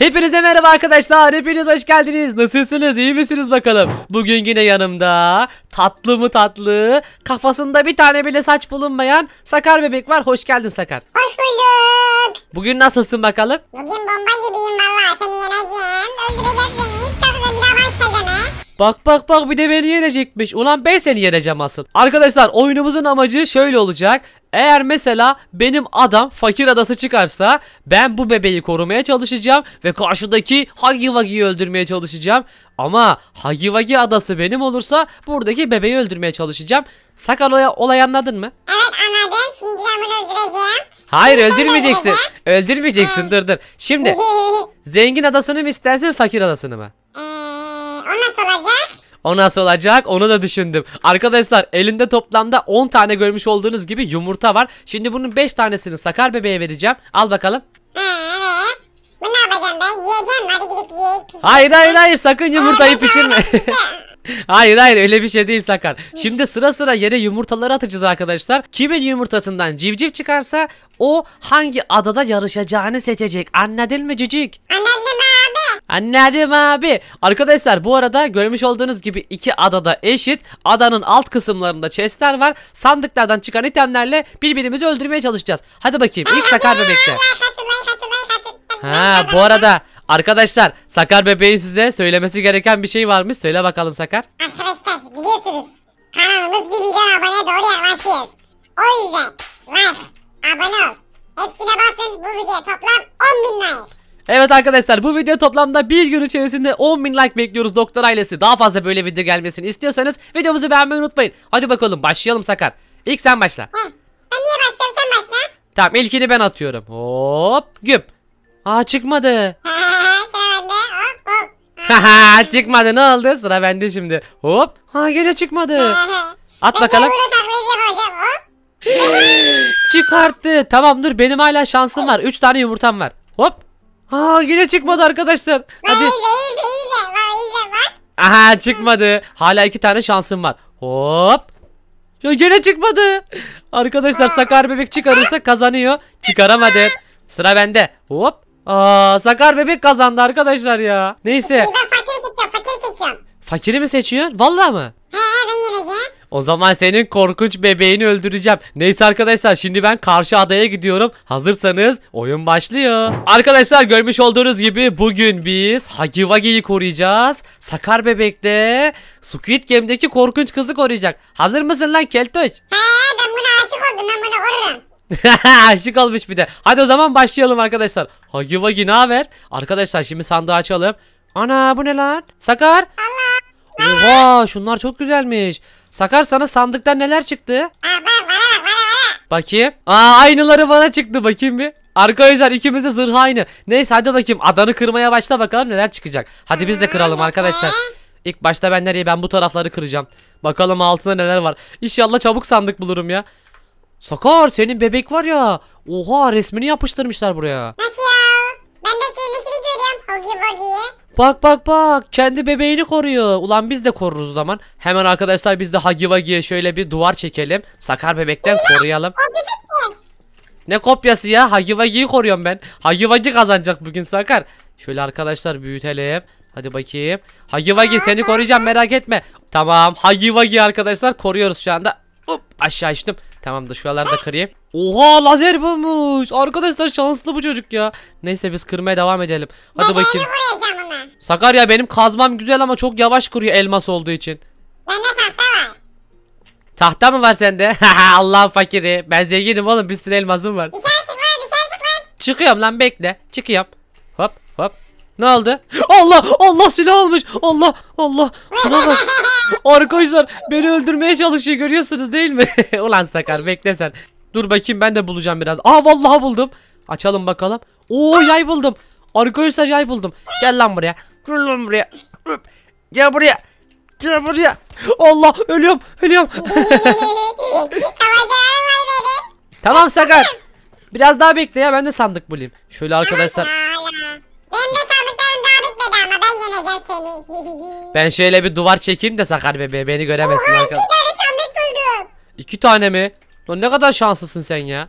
Hepinize merhaba arkadaşlar. Hepiniz hoş geldiniz. Nasılsınız? İyi misiniz bakalım? Bugün yine yanımda tatlı mı tatlı, kafasında bir tane bile saç bulunmayan Sakar bebek var. Hoş geldin Sakar. Hoş bulduk. Bugün nasılsın bakalım? Bugün bomba gibiyim vallahi seni yeneceğim. Öldüreceğim seni. İlk defa bir hava içeceğim Bak bak bak bir de beni yenecekmiş. Ulan ben seni yeneceğim asıl. Arkadaşlar oyunumuzun amacı şöyle olacak. Eğer mesela benim adam fakir adası çıkarsa ben bu bebeği korumaya çalışacağım ve karşıdaki Hagiwagi'yi öldürmeye çalışacağım. Ama Hagiwagi adası benim olursa buradaki bebeği öldürmeye çalışacağım. Sakalo'ya olay anladın mı? Evet anladım. Şimdi ben bunu öldüreceğim. Hayır öldürmeyeceksin. Öldürmeyeceksin dur dur. Şimdi zengin adasını mı istersin fakir adasını mı? Eee o nasıl olacak onu da düşündüm. Arkadaşlar elinde toplamda 10 tane görmüş olduğunuz gibi yumurta var. Şimdi bunun 5 tanesini sakar bebeğe vereceğim. Al bakalım. Bunu yapacağım ben yiyeceğim hadi gidip yiyip Hayır hayır hayır sakın yumurtayı pişirme. Hayır hayır öyle bir şey değil Sakar. Şimdi sıra sıra yere yumurtaları atacağız arkadaşlar. Kimin yumurtasından civciv çıkarsa o hangi adada yarışacağını seçecek. Anladın mı cücük? Anladım. Anladım abi. Arkadaşlar bu arada görmüş olduğunuz gibi iki adada eşit. Adanın alt kısımlarında chestler var. Sandıklardan çıkan itemlerle birbirimizi öldürmeye çalışacağız. Hadi bakayım ilk sakar bebekte. Ha bu arada arkadaşlar Sakar bebeğin size söylemesi gereken bir şey varmış. Söyle bakalım Sakar. Arkadaşlar biliyorsunuz kanalımız 1 milyon abone doğru yaklaşıyoruz. O yüzden like, abone ol. Hepsine basın bu videoya toplam 10 bin like. Evet arkadaşlar bu video toplamda bir gün içerisinde 10.000 like bekliyoruz doktor ailesi. Daha fazla böyle video gelmesini istiyorsanız videomuzu beğenmeyi unutmayın. Hadi bakalım başlayalım Sakar. İlk sen başla. Ha, ben niye başlıyorum sen başla. Tamam ilkini ben atıyorum. Hop güp. Aa çıkmadı. Haha çıkmadı ne oldu? Sıra bende şimdi. Hop. Ha gene çıkmadı. At bakalım. Çıkarttı. Tamam dur benim hala şansım var. 3 tane yumurtam var. Hop. Aa yine çıkmadı arkadaşlar. Hadi. Hayır değil değil de var bak. Aha çıkmadı. Hala iki tane şansım var. Hop. Ya yine çıkmadı. Arkadaşlar Sakar bebek çıkarırsa kazanıyor. Çıkaramadı. Sıra bende. Hop. Aa Sakar bebek kazandı arkadaşlar ya. Neyse. fakir seçiyorum fakir seçiyorum. Fakiri mi seçiyorsun? Vallahi mi? O zaman senin korkunç bebeğini öldüreceğim. Neyse arkadaşlar şimdi ben karşı adaya gidiyorum. Hazırsanız oyun başlıyor. Arkadaşlar görmüş olduğunuz gibi bugün biz Hagiwagi'yi koruyacağız. Sakar bebek de Squid Game'deki korkunç kızı koruyacak. Hazır mısın lan Keltoş? He ben buna aşık oldum ben bunu korurum. Aşık olmuş bir de. Hadi o zaman başlayalım arkadaşlar. Hagiwagi ne haber? Arkadaşlar şimdi sandığı açalım. Ana bu ne lan? Sakar. Allah. Oha şunlar çok güzelmiş. Sakar sana sandıktan neler çıktı? Bakayım. Aa aynıları bana çıktı bakayım bir. Arkadaşlar ikimiz de zırhı aynı. Neyse hadi bakayım adanı kırmaya başla bakalım neler çıkacak. Hadi biz de kıralım arkadaşlar. İlk başta ben nereye ben bu tarafları kıracağım. Bakalım altında neler var. İnşallah çabuk sandık bulurum ya. Sakar senin bebek var ya. Oha resmini yapıştırmışlar buraya. Nasıl Bak bak bak kendi bebeğini koruyor. Ulan biz de koruruz zaman. Hemen arkadaşlar biz de Hagi şöyle bir duvar çekelim. Sakar bebekten koruyalım. Ne kopyası ya? Hagi koruyorum ben. Hagi kazanacak bugün Sakar. Şöyle arkadaşlar büyütelim. Hadi bakayım. Hagi seni koruyacağım merak etme. Tamam. Hagi arkadaşlar koruyoruz şu anda. Hop aşağı içtim. Tamam da şuraları da kırayım. Oha lazer bulmuş. Arkadaşlar şanslı bu çocuk ya. Neyse biz kırmaya devam edelim. Hadi bakayım. Sakarya benim kazmam güzel ama çok yavaş kuruyor elmas olduğu için. Bende tahta var. Tahta mı var sende? Allah fakiri. Ben zenginim oğlum bir sürü elmasım var. Dışarı çık lan dışarı çık lan. Çıkıyorum lan bekle. Çıkıyorum. Hop hop. Ne oldu? Allah Allah silah almış. Allah Allah. Buna bak. Arkadaşlar beni öldürmeye çalışıyor görüyorsunuz değil mi? Ulan Sakar bekle sen. Dur bakayım ben de bulacağım biraz. Aa vallahi buldum. Açalım bakalım. Oo yay buldum. Arkadaşlar yay buldum. Gel lan buraya. Gel lan buraya. Gel buraya. Gel buraya. Allah ölüyorum ölüyorum. tamam Sakar. Biraz daha bekle ya ben de sandık bulayım. Şöyle arkadaşlar. Benim de sandıklarım daha bitmedi ama ben yeneceğim seni. ben şöyle bir duvar çekeyim de Sakar bebeğe beni göremesin. Oha, iki tane sandık buldum. İki tane mi? Lan ne kadar şanslısın sen ya.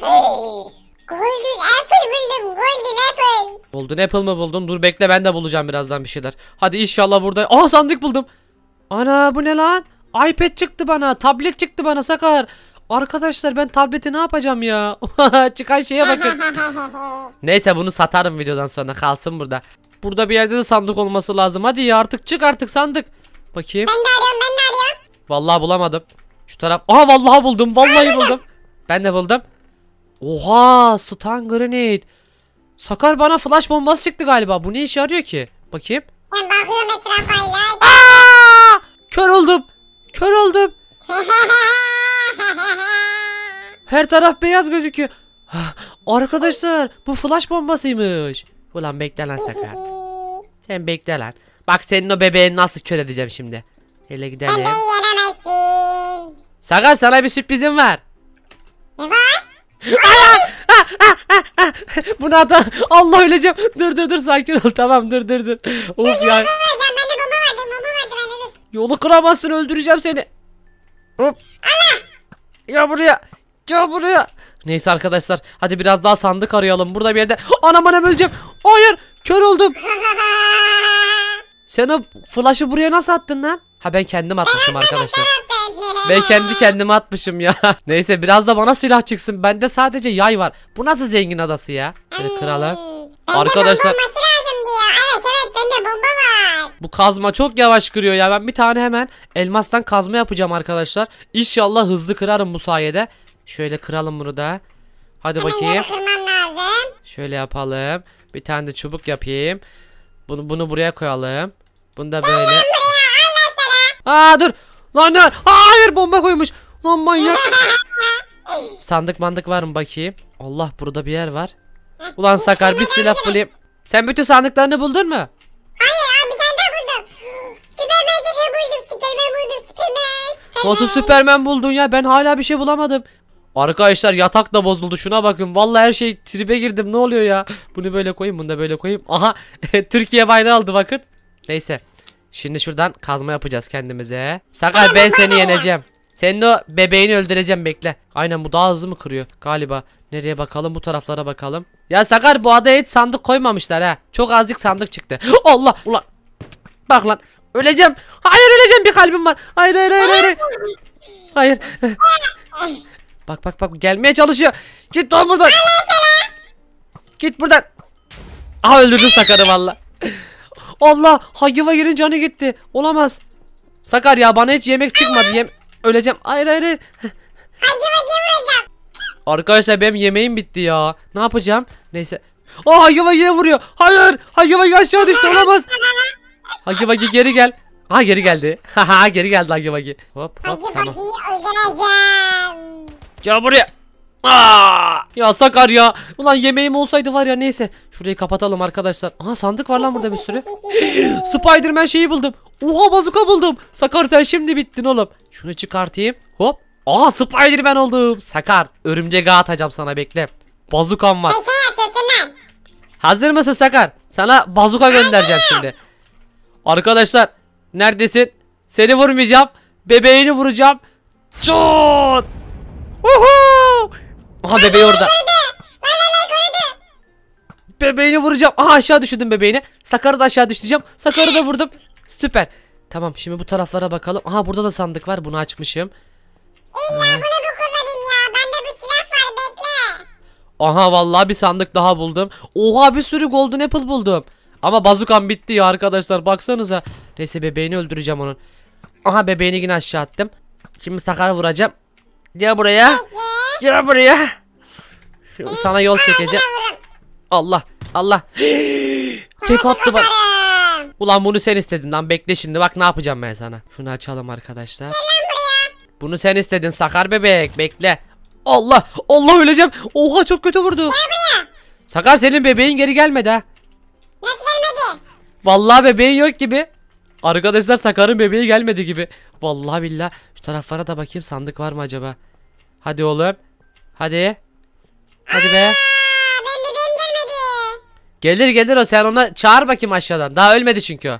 Golden apple buldum. Golden apple. Golden apple mı buldun? Dur bekle ben de bulacağım birazdan bir şeyler. Hadi inşallah burada. Aa sandık buldum. Ana bu ne lan? iPad çıktı bana. Tablet çıktı bana Sakar. Arkadaşlar ben tableti ne yapacağım ya? Çıkan şeye bakın. Neyse bunu satarım videodan sonra kalsın burada. Burada bir yerde de sandık olması lazım. Hadi ya artık çık artık sandık. Bakayım. Ben de arıyorum ben de arıyorum. Vallahi bulamadım. Şu taraf. Aa vallahi buldum. Vallahi buldum. Ben de buldum. Oha stun grenade. Sakar bana flash bombası çıktı galiba. Bu ne işe yarıyor ki? Bakayım. Ben bakıyorum etrafa Aa! Kör oldum. Kör oldum. Her taraf beyaz gözüküyor. Ah, arkadaşlar bu flash bombasıymış. Ulan bekle lan Sakar. Sen bekle lan. Bak senin o bebeğini nasıl kör edeceğim şimdi. Hele gidelim. Sakar sana bir sürprizim var. Buna da Allah öleceğim. Dur dur dur sakin ol. Tamam dur dur dur. Of ya. Yolu kıramazsın öldüreceğim seni. Hop. Ya buraya. Ya buraya. Neyse arkadaşlar. Hadi biraz daha sandık arayalım. Burada bir yerde. Anam anam öleceğim. Hayır. Kör oldum. Sen o flash'ı buraya nasıl attın lan? Ha ben kendim atmışım arkadaşlar. Ben kendi kendime atmışım ya. Neyse biraz da bana silah çıksın. Bende sadece yay var. Bu nasıl zengin adası ya? Şöyle kıralım. Bende Arkadaşlar- bomba olması lazım diyor. Evet evet bomba var. Bu kazma çok yavaş kırıyor ya. Ben bir tane hemen elmastan kazma yapacağım arkadaşlar. İnşallah hızlı kırarım bu sayede. Şöyle kıralım bunu da. Hadi bakayım. Şöyle yapalım. Bir tane de çubuk yapayım. Bunu bunu buraya koyalım. Bunu da böyle. Buraya Aa dur. Lan ne? Hayır bomba koymuş. Lan manyak. Sandık mandık var mı bakayım? Allah burada bir yer var. Ulan Sakar bir silah bulayım. Sen bütün sandıklarını buldun mu? Hayır abi bir tane daha buldum. Süpermen buldum. Süpermen buldum. Süpermen. Süpermen. Nasıl Süpermen buldun ya? Ben hala bir şey bulamadım. Arkadaşlar yatak da bozuldu şuna bakın vallahi her şey tribe girdim ne oluyor ya Bunu böyle koyayım bunu da böyle koyayım Aha Türkiye bayrağı aldı bakın Neyse Şimdi şuradan kazma yapacağız kendimize. Sakar ben seni yeneceğim. Senin o bebeğini öldüreceğim bekle. Aynen bu daha hızlı mı kırıyor galiba. Nereye bakalım bu taraflara bakalım. Ya Sakar bu adaya hiç sandık koymamışlar ha. Çok azıcık sandık çıktı. Allah ulan. Bak lan öleceğim. Hayır öleceğim bir kalbim var. Hayır hayır hayır hayır. Hayır. bak bak bak gelmeye çalışıyor. Git lan buradan. Git buradan. Aha öldürdüm Sakar'ı valla. Allah hayıva yerin canı gitti. Olamaz. Sakar ya bana hiç yemek çıkmadı. Yem Öleceğim. Hayır hayır hayır. Hayıva vuracağım. Arkadaşlar benim yemeğim bitti ya. Ne yapacağım? Neyse. Oh hayıva yere vuruyor. Hayır. Hayıva aşağı düştü olamaz. Hayıva geri gel. Ha geri geldi. Ha ha geri geldi Hagi Hop hop Hagi tamam. öldüreceğim. Gel buraya. Aa! Ya Sakar ya. Ulan yemeğim olsaydı var ya neyse. Şurayı kapatalım arkadaşlar. Aha sandık var lan burada bir sürü. Spiderman şeyi buldum. Oha bazuka buldum. Sakar sen şimdi bittin oğlum. Şunu çıkartayım. Hop. Aha Spiderman oldum. Sakar örümcek ağa atacağım sana bekle. Bazukam var. Hazır mısın Sakar? Sana bazuka göndereceğim şimdi. Arkadaşlar neredesin? Seni vurmayacağım. Bebeğini vuracağım. Çot! Woohoo! Aha bebeği orada. Bebeğini vuracağım. Aha aşağı düşürdüm bebeğini. Sakar'ı da aşağı düşüreceğim. Sakar'ı da vurdum. Süper. Tamam şimdi bu taraflara bakalım. Aha burada da sandık var. Bunu açmışım. İlla bunu bu kullanayım ya. Bende bu silah var bekle. Aha vallahi bir sandık daha buldum. Oha bir sürü golden apple buldum. Ama bazukam bitti ya arkadaşlar baksanıza. Neyse bebeğini öldüreceğim onun. Aha bebeğini yine aşağı attım. Şimdi Sakar vuracağım. Gel buraya. Peki. Gel buraya. Sana yol çekeceğim. Allah Allah. Tek attı bak. Ulan bunu sen istedin lan bekle şimdi bak ne yapacağım ben sana. Şunu açalım arkadaşlar. Bunu sen istedin Sakar bebek bekle. Allah Allah öleceğim. Oha çok kötü vurdu. Sakar senin bebeğin geri gelmedi ha. Nasıl gelmedi? Vallahi bebeğin yok gibi. Arkadaşlar Sakar'ın bebeği gelmedi gibi. Vallahi billah. Şu taraflara da bakayım sandık var mı acaba? Hadi oğlum. Hadi. Hadi be. Aa, ben bebeğim gelmedi. Gelir gelir o sen ona çağır bakayım aşağıdan. Daha ölmedi çünkü o.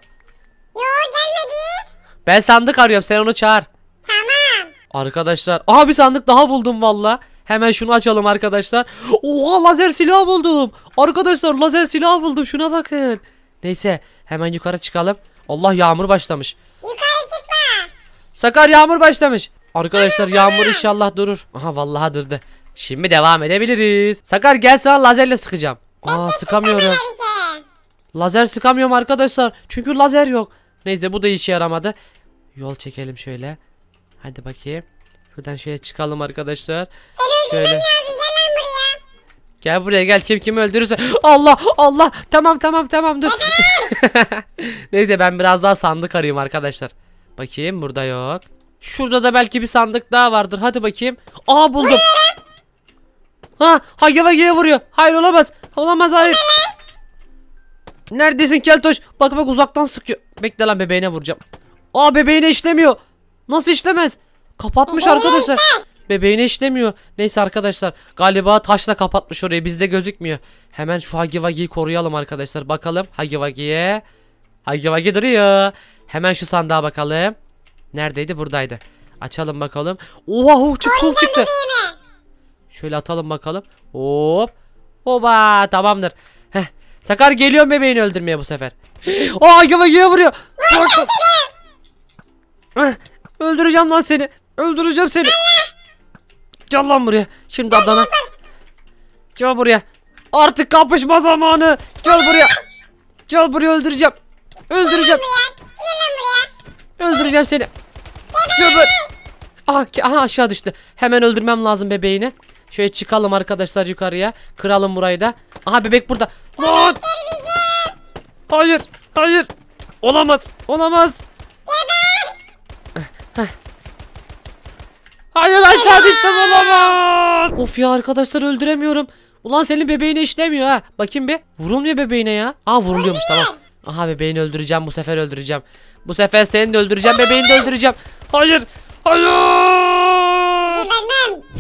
Yo gelmedi. Ben sandık arıyorum sen onu çağır. Tamam. Arkadaşlar. Aha bir sandık daha buldum valla. Hemen şunu açalım arkadaşlar. Oha lazer silah buldum. Arkadaşlar lazer silah buldum. Şuna bakın. Neyse hemen yukarı çıkalım. Allah yağmur başlamış. Yukarı çıkma. Sakar yağmur başlamış. Arkadaşlar yağmur inşallah durur. Aha vallahi durdu. Şimdi devam edebiliriz. Sakar gel sana lazerle sıkacağım. Aa sıkamıyorum. Lazer sıkamıyorum arkadaşlar. Çünkü lazer yok. Neyse bu da işe yaramadı. Yol çekelim şöyle. Hadi bakayım. Şuradan şöyle çıkalım arkadaşlar. şöyle. Gel buraya gel kim kimi öldürürse Allah Allah tamam tamam tamam dur Neyse ben biraz daha sandık arayayım arkadaşlar Bakayım burada yok Şurada da belki bir sandık daha vardır hadi bakayım Aa buldum Ha Hage Vage'ye vuruyor. Hayır olamaz. Olamaz hayır. Neredesin Keltoş? Bak bak uzaktan sıkıyor. Bekle lan bebeğine vuracağım. Aa bebeğine işlemiyor. Nasıl işlemez? Kapatmış Bebeğine arkadaşlar. Bebeğine işlemiyor. Neyse arkadaşlar galiba taşla kapatmış orayı bizde gözükmüyor. Hemen şu Hagivagi'yi koruyalım arkadaşlar. Bakalım Hagivagi'ye. Hagivagi duruyor. Hemen şu sandığa bakalım. Neredeydi? Buradaydı. Açalım bakalım. Oha hukçuk kul çıktı. Şöyle atalım bakalım. Hop. oba tamamdır. Heh. Sakar geliyor bebeğini öldürmeye bu sefer. Aa yava vuruyor. Öldüreceğim lan seni. Öldüreceğim seni. Gel lan buraya. Şimdi ablana. Gel buraya. Artık kapışma zamanı. Gel buraya. Gel buraya öldüreceğim. Öldüreceğim. Öldüreceğim seni. Göbür. Aha, aha aşağı düştü. Hemen öldürmem lazım bebeğini. Şöyle çıkalım arkadaşlar yukarıya. Kıralım burayı da. Aha bebek burada. Lan! Hayır. Hayır. Olamaz. Olamaz. Hayır aşağı düştüm olamaz. Of ya arkadaşlar öldüremiyorum. Ulan senin bebeğine işlemiyor ha. Bakayım bir. Vurulmuyor bebeğine ya. Aa vuruluyormuş tamam. Aha bebeğini öldüreceğim bu sefer öldüreceğim. Bu sefer seni de öldüreceğim bebeğini de öldüreceğim. Hayır. Hayır.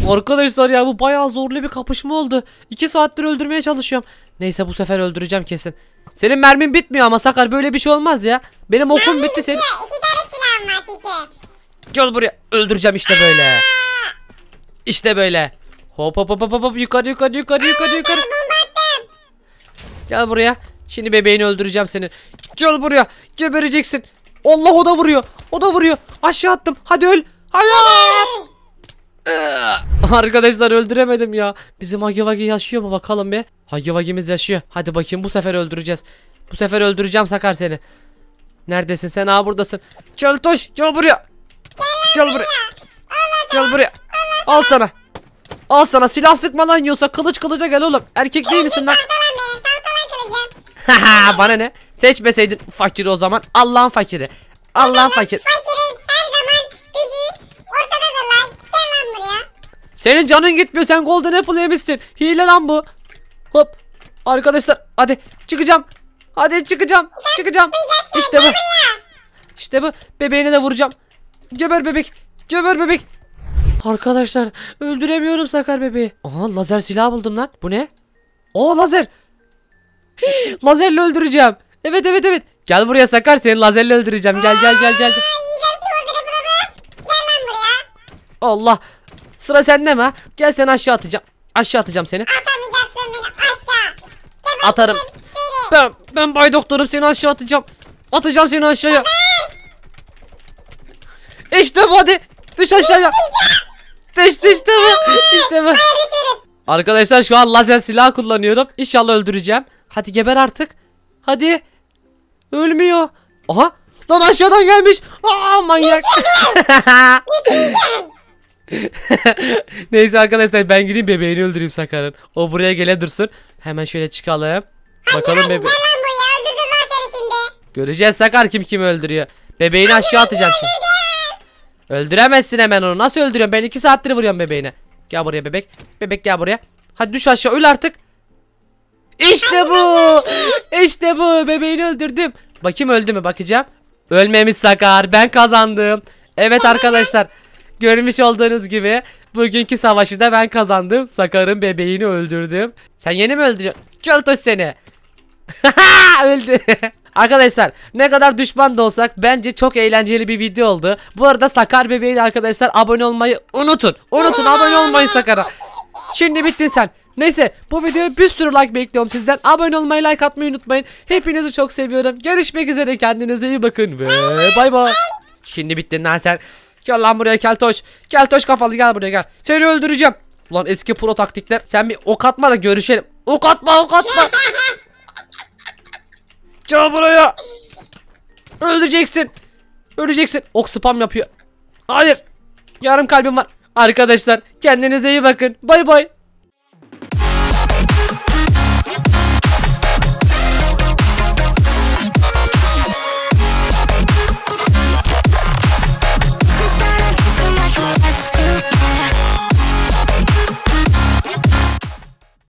Arkadaşlar ya bu bayağı zorlu bir kapışma oldu. 2 saattir öldürmeye çalışıyorum. Neyse bu sefer öldüreceğim kesin. Senin mermin bitmiyor ama Sakar böyle bir şey olmaz ya. Benim okum Mermin bitti senin. İki tane silahım var çünkü. Gel buraya. Öldüreceğim işte böyle. İşte böyle. Hop hop hop hop hop yukarı yukarı yukarı yukarı yukarı. Gel buraya. Şimdi bebeğini öldüreceğim seni. Gel buraya. Gebereceksin. Allah o da vuruyor. O da vuruyor. Aşağı attım. Hadi öl. Hayır. Ee. Arkadaşlar öldüremedim ya. Bizim Hagivagi yaşıyor mu bakalım bir. Hagivagimiz yaşıyor. Hadi bakayım bu sefer öldüreceğiz. Bu sefer öldüreceğim Sakar seni. Neredesin sen? Aa buradasın. Keltoş gel buraya. Gel buraya. Gel buraya. Al sana. Al sana silah sıkma lan yiyorsa kılıç kılıca gel oğlum. Erkek değil misin lan? Haha bana ne? Seçmeseydin fakiri o zaman. Allah'ın fakiri. Allah'ın fakiri. Senin canın gitmiyor sen golden apple yemişsin. Hile lan bu. Hop. Arkadaşlar hadi çıkacağım. Hadi çıkacağım. Çıkacağım. İşte bu. İşte bu. Bebeğine de vuracağım. Göber bebek. Göber bebek. Arkadaşlar öldüremiyorum sakar bebeği. Aha lazer silah buldum lan. Bu ne? Oo lazer. Hii, lazerle öldüreceğim. Evet evet evet. Gel buraya sakar seni lazerle öldüreceğim. Gel gel gel gel. gel. Allah Sıra sende mi Gel sen aşağı atacağım. Aşağı atacağım seni. Atamayacaksın beni aşağı. Atarım. Ben, ben bay doktorum seni aşağı atacağım. Atacağım seni aşağıya. İşte bu hadi. Düş aşağıya. Düştü işte bu. İşte bu. Arkadaşlar şu an lazer silah kullanıyorum. İnşallah öldüreceğim. Hadi geber artık. Hadi. Ölmüyor. Aha. Lan aşağıdan gelmiş. Aa manyak. Neyse arkadaşlar ben gideyim bebeğini öldüreyim Sakar'ın. O buraya gele dursun. Hemen şöyle çıkalım. Bakalım bebe. Göreceğiz Sakar kim kimi öldürüyor. Bebeğini aşağı atacağım şimdi. Öldüremezsin hemen onu. Nasıl öldürüyorum? Ben iki saattir vuruyorum bebeğine. Gel buraya bebek. Bebek gel buraya. Hadi düş aşağı öl artık. İşte bu. İşte bu. Bebeğini öldürdüm. Bakayım öldü mü bakacağım. Ölmemiş Sakar. Ben kazandım. Evet arkadaşlar. Görmüş olduğunuz gibi bugünkü savaşı da ben kazandım. Sakar'ın bebeğini öldürdüm. Sen yeni mi öldüreceksin? Kıltoş seni. Öldü. Arkadaşlar ne kadar düşman da olsak bence çok eğlenceli bir video oldu. Bu arada Sakar bebeği arkadaşlar abone olmayı unutun. Unutun abone olmayı Sakar'a. Şimdi bittin sen. Neyse bu videoya bir sürü like bekliyorum sizden. Abone olmayı like atmayı unutmayın. Hepinizi çok seviyorum. Görüşmek üzere kendinize iyi bakın ve bay bay. Şimdi bittin lan sen. Gel lan buraya keltoş. Keltoş kafalı gel buraya gel. Seni öldüreceğim. Ulan eski pro taktikler. Sen bir ok atma da görüşelim. Ok atma ok atma. gel buraya. Öleceksin. Öleceksin. Ok spam yapıyor. Hayır. Yarım kalbim var. Arkadaşlar kendinize iyi bakın. Bay bay.